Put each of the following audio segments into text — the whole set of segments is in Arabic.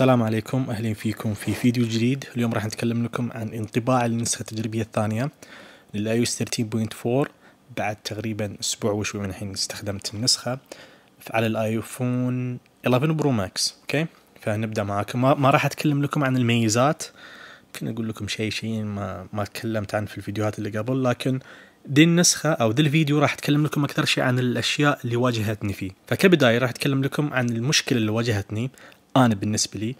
السلام عليكم اهلا فيكم في فيديو جديد اليوم راح نتكلم لكم عن انطباع النسخة التجريبية الثانية للايوس 13.4 بعد تقريبا اسبوع وشوي من حين استخدمت النسخة على الايفون 11 برو ماكس اوكي فنبدا معاكم ما, ما راح اتكلم لكم عن الميزات يمكن اقول لكم شيء شيء ما ما تكلمت عنه في الفيديوهات اللي قبل لكن دي النسخة أو دي الفيديو راح أتكلم لكم أكثر شيء عن الأشياء اللي واجهتني فيه فكبداية راح أتكلم لكم عن المشكلة اللي واجهتني انا بالنسبه لي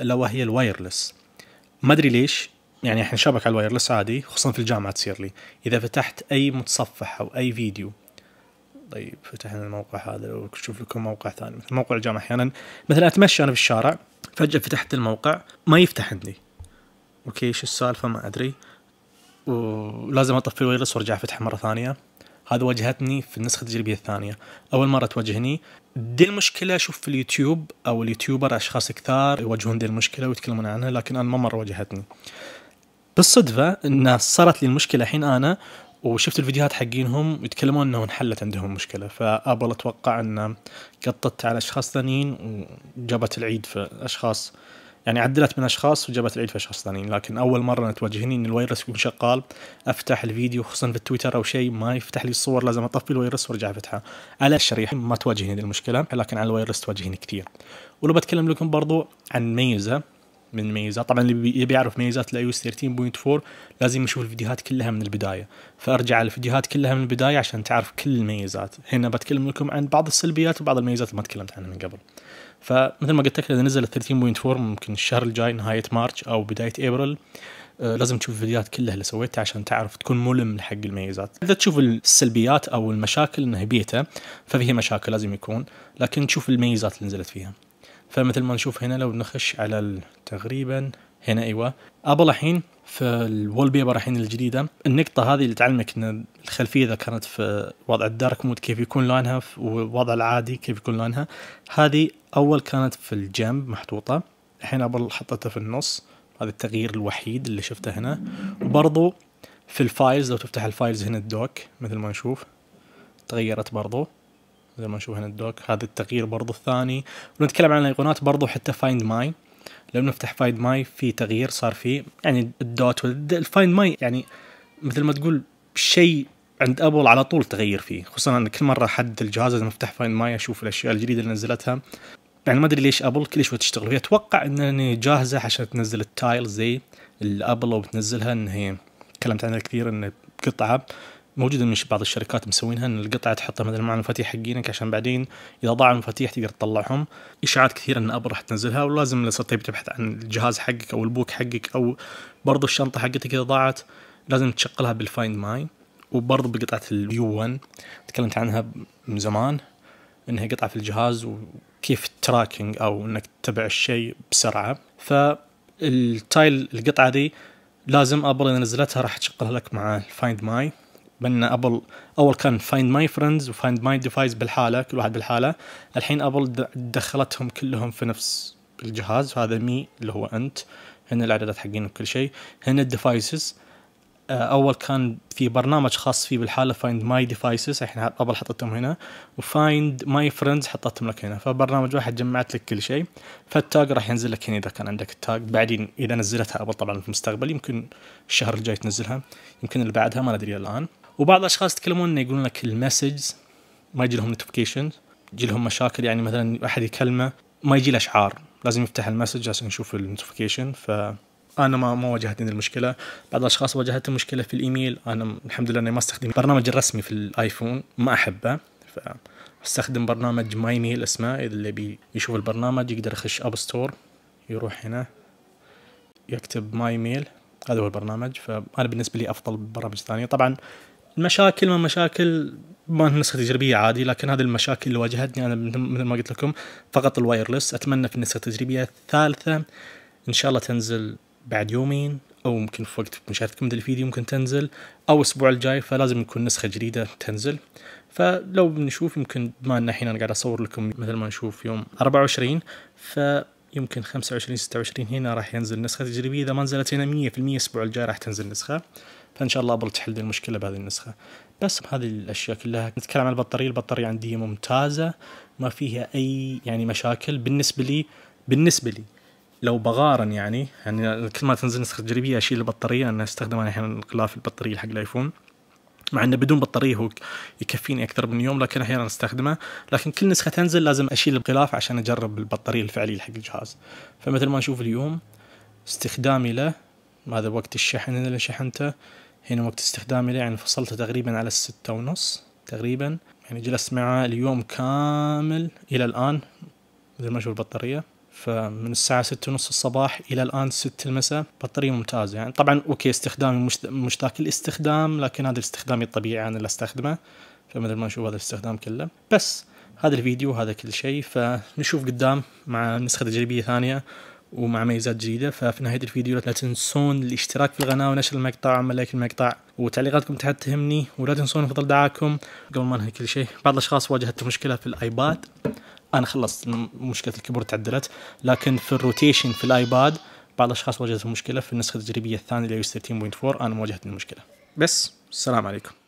لو وهي الوايرلس ما ادري ليش يعني احنا شبك على الوايرلس عادي خصوصا في الجامعه تصير لي اذا فتحت اي متصفح او اي فيديو طيب فتحنا الموقع هذا لو شوف لكم موقع ثاني مثل موقع الجامعه احيانا مثلا اتمشى انا في الشارع فجاه فتحت الموقع ما يفتح عندي اوكي شو السالفه ما ادري ولازم اطفي الوايرلس وارجع افتحه مره ثانيه هذا واجهتني في النسخه التجريبيه الثانيه اول مره تواجهني دي المشكله اشوف في اليوتيوب او اليوتيوبر اشخاص كثار يواجهون دي المشكله ويتكلمون عنها لكن انا ما مره واجهتني بالصدفه ان صارت لي المشكله الحين انا وشفت الفيديوهات حقينهم يتكلمون انه انحلت عندهم المشكله فابل اتوقع انه قطت على اشخاص ثانيين وجابت العيد في اشخاص يعني عدلت من اشخاص وجابت العيد في اشخاص ثانيين لكن اول مره تواجهني ان الوايرس يكون شغال افتح الفيديو خصوصا في التويتر او شيء ما يفتح لي الصور لازم اطفي الوايرس وارجع افتحه على الشريحه ما تواجهني المشكله لكن على الوايرس تواجهني كثير ولو بتكلم لكم برضو عن ميزه من ميزة طبعا اللي بيعرف ميزات الاي او اس 13.4 لازم يشوف الفيديوهات كلها من البداية فارجع على الفيديوهات كلها من البداية عشان تعرف كل الميزات هنا بتكلم لكم عن بعض السلبيات وبعض الميزات اللي ما تكلمت عنها من قبل فمثل ما قلت لك اذا نزل 13.4 ممكن الشهر الجاي نهاية مارش او بداية ابريل آه، لازم تشوف الفيديوهات كلها اللي سويتها عشان تعرف تكون ملم حق الميزات اذا تشوف السلبيات او المشاكل انها بيتا ففيها مشاكل لازم يكون لكن تشوف الميزات اللي نزلت فيها فمثل ما نشوف هنا لو نخش على تقريبا هنا ايوه ابل الحين في الوول بيبر الحين الجديده النقطه هذه اللي تعلمك ان الخلفيه اذا كانت في وضع الدارك مود كيف يكون لونها ووضع العادي كيف يكون لونها هذه اول كانت في الجنب محطوطه الحين ابل حطتها في النص هذا التغيير الوحيد اللي شفته هنا وبرضو في الفايلز لو تفتح الفايلز هنا الدوك مثل ما نشوف تغيرت برضو زي ما نشوف هنا الدوك هذا التغيير برضو الثاني ونتكلم عن الايقونات برضو حتى فايند ماي لو نفتح فايند ماي في تغيير صار فيه يعني الدوت الفايند ماي يعني مثل ما تقول شيء عند ابل على طول تغير فيه خصوصا ان كل مره حد الجهاز لما افتح فايند ماي اشوف الاشياء الجديده اللي نزلتها يعني ما ادري ليش ابل كل شوي تشتغل فيها اتوقع انها جاهزه عشان تنزل التايل زي الابل وبتنزلها ان هي تكلمت عنها كثير ان قطعه موجوده من بعض الشركات مسوينها ان القطعه تحطها مثلا مع المفاتيح حقينك عشان بعدين اذا ضاع المفاتيح تقدر تطلعهم اشاعات كثيره ان ابل راح تنزلها ولازم لو صرت تبحث عن الجهاز حقك او البوك حقك او برضه الشنطه حقتك اذا ضاعت لازم تشغلها بالفايند ماي وبرضه بقطعه اليو 1 تكلمت عنها من زمان انها قطعه في الجهاز وكيف التراكنج او انك تتبع الشيء بسرعه فالتايل القطعه دي لازم ابل اذا نزلتها راح تشغلها لك مع الفايند ماي من ابل اول كان فايند ماي فريندز وفايند ماي ديفايس بالحاله كل واحد بالحاله الحين ابل دخلتهم كلهم في نفس الجهاز هذا مي اللي هو انت هنا الاعدادات حقين وكل شيء هنا الديفايسز آه، اول كان في برنامج خاص فيه بالحاله فايند ماي ديفايسز الحين ابل حطتهم هنا وفايند ماي فريندز حطتهم لك هنا فبرنامج واحد جمعت لك كل شيء فالتاج راح ينزل لك هنا اذا كان عندك التاج بعدين اذا نزلتها ابل طبعا في المستقبل يمكن الشهر الجاي تنزلها يمكن اللي بعدها ما ندري الان وبعض الاشخاص يتكلمون انه يقولون لك المسج ما يجي لهم نوتيفيكيشن يجي لهم مشاكل يعني مثلا احد يكلمه ما يجي له اشعار لازم يفتح المسج عشان يشوف النوتيفيكيشن ف انا ما ما واجهتني المشكله بعض الاشخاص واجهت المشكله في الايميل انا الحمد لله اني ما استخدم برنامج الرسمي في الايفون ما احبه فاستخدم برنامج ماي ميل اسمه اذا اللي بي يشوف البرنامج يقدر يخش اب ستور يروح هنا يكتب ماي ميل هذا هو البرنامج فانا بالنسبه لي افضل برامج ثانيه طبعا المشاكل ما مشاكل ما نسخة تجريبية عادي لكن هذه المشاكل اللي واجهتني أنا مثل ما قلت لكم فقط الوايرلس أتمنى في النسخة التجريبية الثالثة إن شاء الله تنزل بعد يومين أو ممكن في وقت مشاهدتكم الفيديو ممكن تنزل أو الأسبوع الجاي فلازم يكون نسخة جديدة تنزل فلو بنشوف يمكن بما أن الحين أنا قاعد أصور لكم مثل ما نشوف يوم 24 فيمكن 25 26 هنا راح ينزل نسخة تجريبية إذا ما نزلت هنا 100% الأسبوع الجاي راح تنزل نسخة فان شاء الله ابل تحل دي المشكله بهذه النسخه بس هذه الاشياء كلها نتكلم عن البطاريه البطاريه عندي ممتازه ما فيها اي يعني مشاكل بالنسبه لي بالنسبه لي لو بغارن يعني يعني كل ما تنزل نسخه تجريبيه اشيل البطاريه انا استخدمها احيانا غلاف البطاريه حق الايفون مع انه بدون بطاريه هو يكفيني اكثر من يوم لكن احيانا استخدمه لكن كل نسخه تنزل لازم اشيل الغلاف عشان اجرب البطاريه الفعليه حق الجهاز فمثل ما نشوف اليوم استخدامي له هذا وقت الشحن اللي شحنته هنا وقت استخدامي له يعني فصلته تقريبا على الستة ونص تقريبا يعني جلست معه اليوم كامل إلى الآن مثل ما أشوف البطارية فمن الساعة ستة ونص الصباح إلى الآن ستة المساء بطارية ممتازة يعني طبعا أوكي استخدامي مش ذاك الاستخدام لكن هذا استخدامي الطبيعي أنا اللي أستخدمه فمثل ما نشوف هذا الاستخدام كله بس هذا الفيديو هذا كل شيء فنشوف قدام مع نسخة تجريبية ثانية ومع ميزات جديدة ففي نهاية الفيديو لا تنسون الاشتراك في القناة ونشر المقطع وعمل لايك المقطع وتعليقاتكم تحت تهمني ولا تنسون فضل دعاكم قبل ما ننهي كل شيء بعض الاشخاص واجهت مشكلة في الايباد انا خلصت مشكلة الكيبورد تعدلت لكن في الروتيشن في الايباد بعض الاشخاص واجهت مشكلة في النسخة التجريبية الثانية هي 13.4 انا واجهت المشكلة بس السلام عليكم